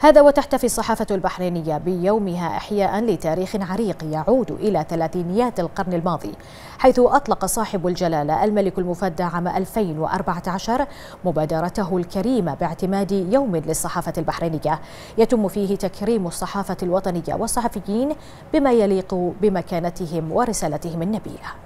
هذا وتحتفي الصحافة البحرينية بيومها إحياء لتاريخ عريق يعود إلى ثلاثينيات القرن الماضي حيث أطلق صاحب الجلالة الملك المفدى عام 2014 مبادرته الكريمة باعتماد يوم للصحافة البحرينية يتم فيه تكريم الصحافة الوطنية والصحفيين بما يليق بمكانتهم ورسالتهم النبيله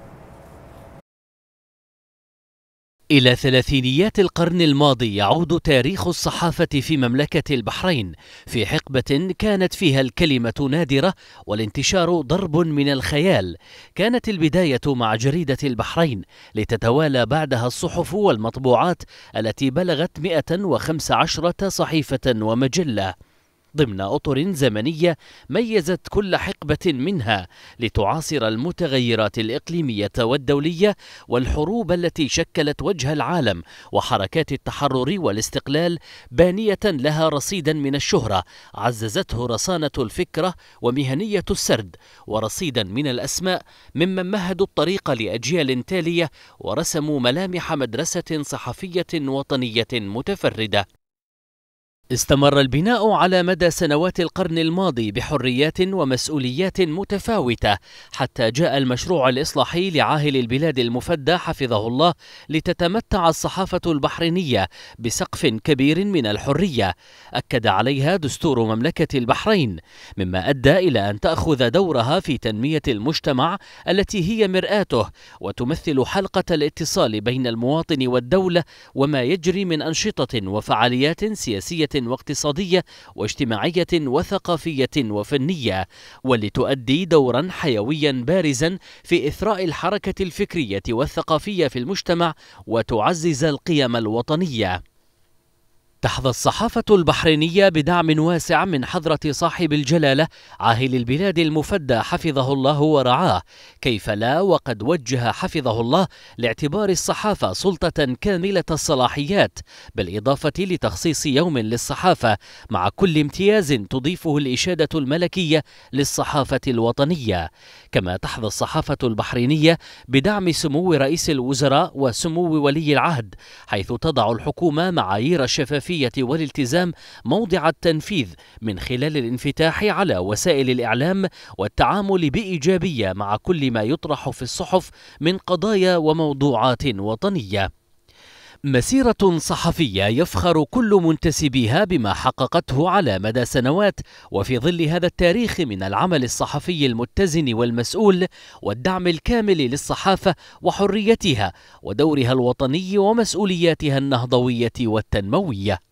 إلى ثلاثينيات القرن الماضي يعود تاريخ الصحافة في مملكة البحرين في حقبة كانت فيها الكلمة نادرة والانتشار ضرب من الخيال. كانت البداية مع جريدة البحرين لتتوالى بعدها الصحف والمطبوعات التي بلغت 115 صحيفة ومجلة. ضمن أطر زمنية ميزت كل حقبة منها لتعاصر المتغيرات الإقليمية والدولية والحروب التي شكلت وجه العالم وحركات التحرر والاستقلال بانية لها رصيدا من الشهرة عززته رصانة الفكرة ومهنية السرد ورصيدا من الأسماء ممن مهدوا الطريق لأجيال تالية ورسموا ملامح مدرسة صحفية وطنية متفردة استمر البناء على مدى سنوات القرن الماضي بحريات ومسؤوليات متفاوتة حتى جاء المشروع الإصلاحي لعاهل البلاد المفدى حفظه الله لتتمتع الصحافة البحرينية بسقف كبير من الحرية أكد عليها دستور مملكة البحرين مما أدى إلى أن تأخذ دورها في تنمية المجتمع التي هي مرآته وتمثل حلقة الاتصال بين المواطن والدولة وما يجري من أنشطة وفعاليات سياسية واقتصادية واجتماعية وثقافية وفنية ولتؤدي دورا حيويا بارزا في إثراء الحركة الفكرية والثقافية في المجتمع وتعزز القيم الوطنية تحظى الصحافة البحرينية بدعم واسع من حضرة صاحب الجلالة عاهل البلاد المفدى حفظه الله ورعاه، كيف لا وقد وجه حفظه الله لاعتبار الصحافة سلطة كاملة الصلاحيات، بالإضافة لتخصيص يوم للصحافة مع كل امتياز تضيفه الإشادة الملكية للصحافة الوطنية، كما تحظى الصحافة البحرينية بدعم سمو رئيس الوزراء وسمو ولي العهد، حيث تضع الحكومة معايير الشفافية الشفافية والالتزام موضع التنفيذ من خلال الانفتاح على وسائل الإعلام والتعامل بإيجابية مع كل ما يطرح في الصحف من قضايا وموضوعات وطنية مسيرة صحفية يفخر كل منتسبيها بما حققته على مدى سنوات وفي ظل هذا التاريخ من العمل الصحفي المتزن والمسؤول والدعم الكامل للصحافة وحريتها ودورها الوطني ومسؤولياتها النهضوية والتنموية